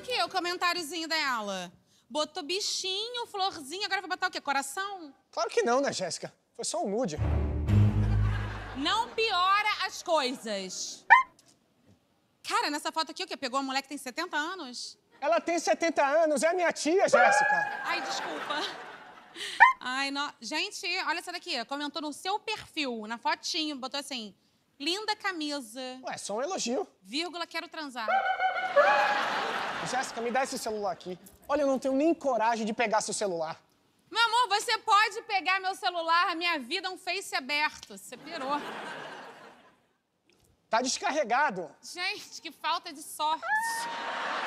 aqui o comentáriozinho dela. Botou bichinho, florzinho. agora vai botar o quê? Coração? Claro que não, né, Jéssica? Foi só um nude. Não piora as coisas. Cara, nessa foto aqui, o quê? Pegou uma mulher que tem 70 anos? Ela tem 70 anos, é a minha tia, Jéssica. Ai, desculpa. Ai, nossa. Gente, olha essa daqui. Comentou no seu perfil, na fotinho, botou assim: linda camisa. Ué, só um elogio. Vírgula, quero transar. Jéssica, me dá esse celular aqui. Olha, eu não tenho nem coragem de pegar seu celular. Meu amor, você pode pegar meu celular, a minha vida é um face aberto. Você pirou. Tá descarregado. Gente, que falta de sorte.